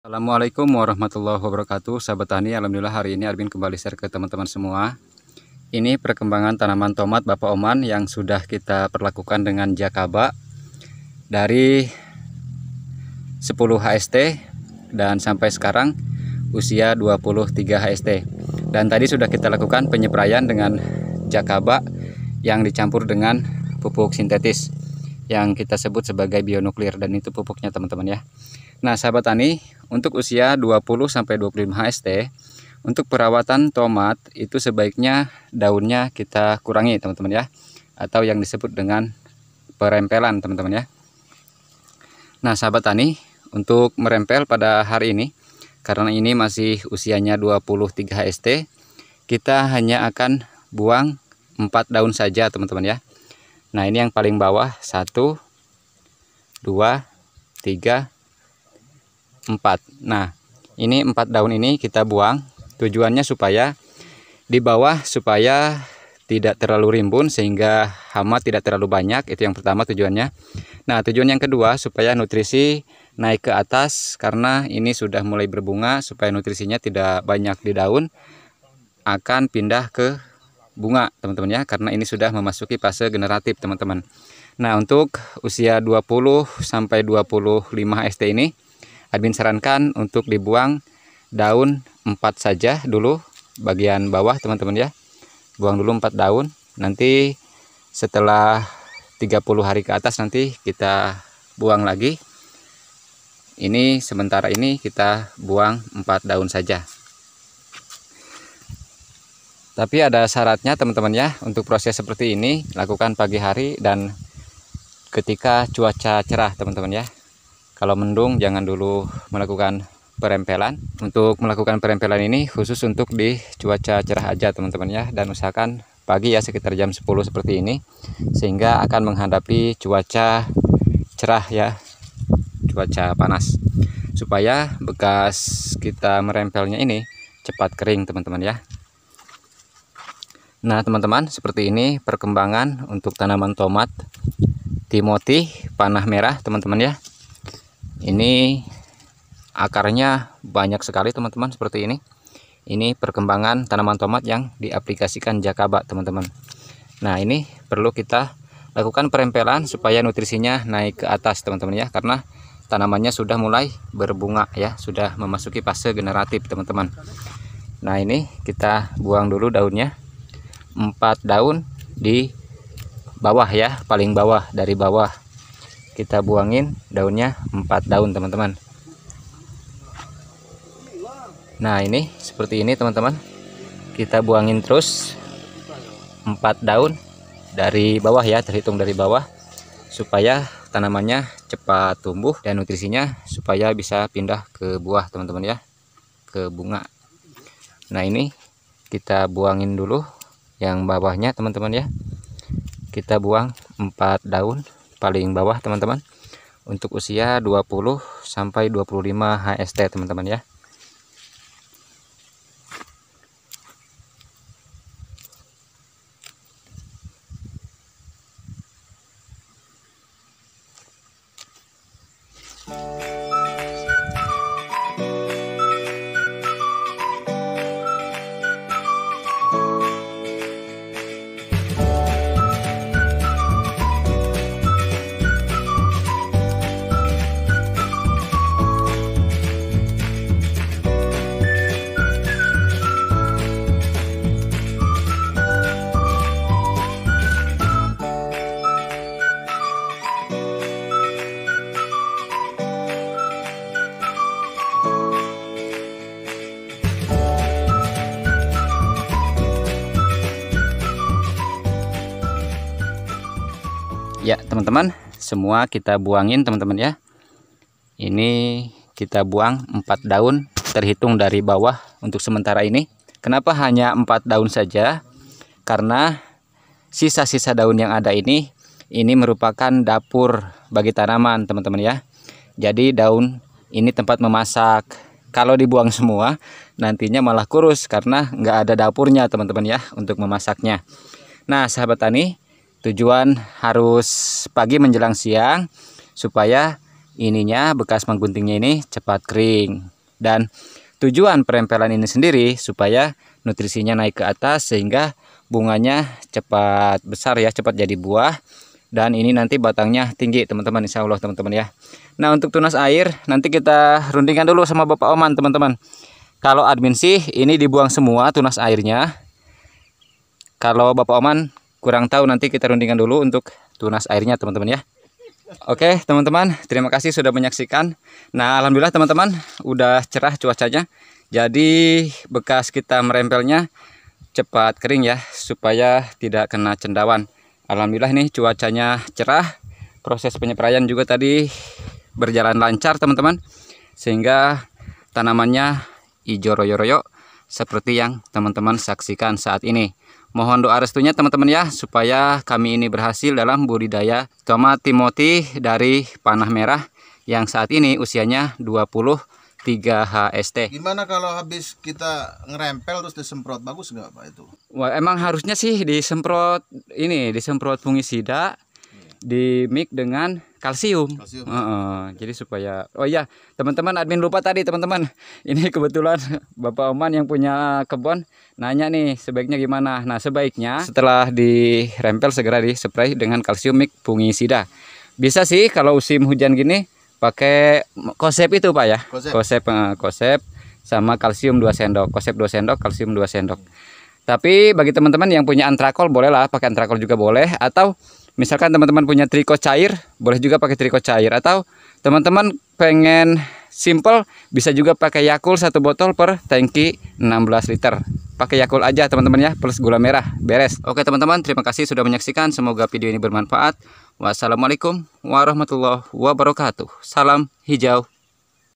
Assalamualaikum warahmatullahi wabarakatuh Sahabat Tani, Alhamdulillah hari ini Arbin kembali share ke teman-teman semua Ini perkembangan tanaman tomat Bapak Oman yang sudah kita perlakukan dengan jakaba Dari 10 HST dan sampai sekarang usia 23 HST Dan tadi sudah kita lakukan penyeprayan dengan jakaba yang dicampur dengan pupuk sintetis yang kita sebut sebagai bionuklir dan itu pupuknya teman-teman ya. Nah, sahabat tani, untuk usia 20 sampai 25 HST, untuk perawatan tomat itu sebaiknya daunnya kita kurangi, teman-teman ya. Atau yang disebut dengan perempelan, teman-teman ya. Nah, sahabat tani, untuk merempel pada hari ini karena ini masih usianya 23 HST, kita hanya akan buang 4 daun saja, teman-teman ya nah ini yang paling bawah satu dua tiga empat nah ini empat daun ini kita buang tujuannya supaya di bawah supaya tidak terlalu rimbun sehingga hama tidak terlalu banyak itu yang pertama tujuannya nah tujuan yang kedua supaya nutrisi naik ke atas karena ini sudah mulai berbunga supaya nutrisinya tidak banyak di daun akan pindah ke bunga teman-teman ya karena ini sudah memasuki fase generatif teman-teman nah untuk usia 20 sampai 25 ST ini admin sarankan untuk dibuang daun 4 saja dulu bagian bawah teman-teman ya buang dulu 4 daun nanti setelah 30 hari ke atas nanti kita buang lagi ini sementara ini kita buang 4 daun saja tapi ada syaratnya teman-teman ya untuk proses seperti ini lakukan pagi hari dan ketika cuaca cerah teman-teman ya. Kalau mendung jangan dulu melakukan perempelan. Untuk melakukan perempelan ini khusus untuk di cuaca cerah aja teman-teman ya dan usahakan pagi ya sekitar jam 10 seperti ini sehingga akan menghadapi cuaca cerah ya cuaca panas supaya bekas kita merempelnya ini cepat kering teman-teman ya Nah teman-teman seperti ini perkembangan untuk tanaman tomat timoti panah merah teman-teman ya Ini akarnya banyak sekali teman-teman seperti ini Ini perkembangan tanaman tomat yang diaplikasikan jakaba teman-teman Nah ini perlu kita lakukan perempelan supaya nutrisinya naik ke atas teman-teman ya Karena tanamannya sudah mulai berbunga ya Sudah memasuki fase generatif teman-teman Nah ini kita buang dulu daunnya empat daun di bawah ya paling bawah dari bawah kita buangin daunnya empat daun teman-teman nah ini seperti ini teman-teman kita buangin terus empat daun dari bawah ya terhitung dari bawah supaya tanamannya cepat tumbuh dan nutrisinya supaya bisa pindah ke buah teman-teman ya ke bunga nah ini kita buangin dulu yang bawahnya teman-teman ya kita buang 4 daun paling bawah teman-teman untuk usia 20 sampai 25 HST teman-teman ya Thank you. ya teman-teman semua kita buangin teman-teman ya ini kita buang empat daun terhitung dari bawah untuk sementara ini kenapa hanya empat daun saja karena sisa-sisa daun yang ada ini ini merupakan dapur bagi tanaman teman-teman ya jadi daun ini tempat memasak kalau dibuang semua nantinya malah kurus karena nggak ada dapurnya teman-teman ya untuk memasaknya nah sahabat tani tujuan harus pagi menjelang siang supaya ininya bekas mengguntingnya ini cepat kering dan tujuan perempelan ini sendiri supaya nutrisinya naik ke atas sehingga bunganya cepat besar ya cepat jadi buah dan ini nanti batangnya tinggi teman-teman insya Allah teman-teman ya nah untuk tunas air nanti kita rundingkan dulu sama Bapak Oman teman-teman kalau admin sih ini dibuang semua tunas airnya kalau Bapak Oman kurang tahu nanti kita rundingkan dulu untuk tunas airnya teman-teman ya Oke teman-teman terima kasih sudah menyaksikan Nah Alhamdulillah teman-teman udah cerah cuacanya Jadi bekas kita merempelnya cepat kering ya Supaya tidak kena cendawan Alhamdulillah nih cuacanya cerah Proses penyeprayan juga tadi berjalan lancar teman-teman Sehingga tanamannya hijau royo-royo Seperti yang teman-teman saksikan saat ini Mohon doa restunya teman-teman ya supaya kami ini berhasil dalam budidaya tomat timoti dari panah merah yang saat ini usianya 23 HST. Gimana kalau habis kita ngerempel terus disemprot bagus nggak Pak itu? Wah, emang harusnya sih disemprot ini disemprot fungisida di mix dengan kalsium. kalsium. Uh, uh, jadi supaya oh iya teman-teman admin lupa tadi teman-teman ini kebetulan bapak Oman yang punya kebun nanya nih sebaiknya gimana. Nah sebaiknya setelah dirempel segera di spray dengan kalsium mix fungisida. Bisa sih kalau musim hujan gini pakai konsep itu pak ya konsep konsep, uh, konsep sama kalsium 2 sendok konsep 2 sendok kalsium 2 sendok. Tapi bagi teman-teman yang punya antrakol bolehlah pakai antrakol juga boleh atau Misalkan teman-teman punya triko cair, boleh juga pakai triko cair atau teman-teman pengen simple bisa juga pakai Yakul satu botol per tangki 16 liter. Pakai Yakul aja teman-teman ya plus gula merah, beres. Oke teman-teman, terima kasih sudah menyaksikan. Semoga video ini bermanfaat. Wassalamualaikum warahmatullahi wabarakatuh. Salam hijau.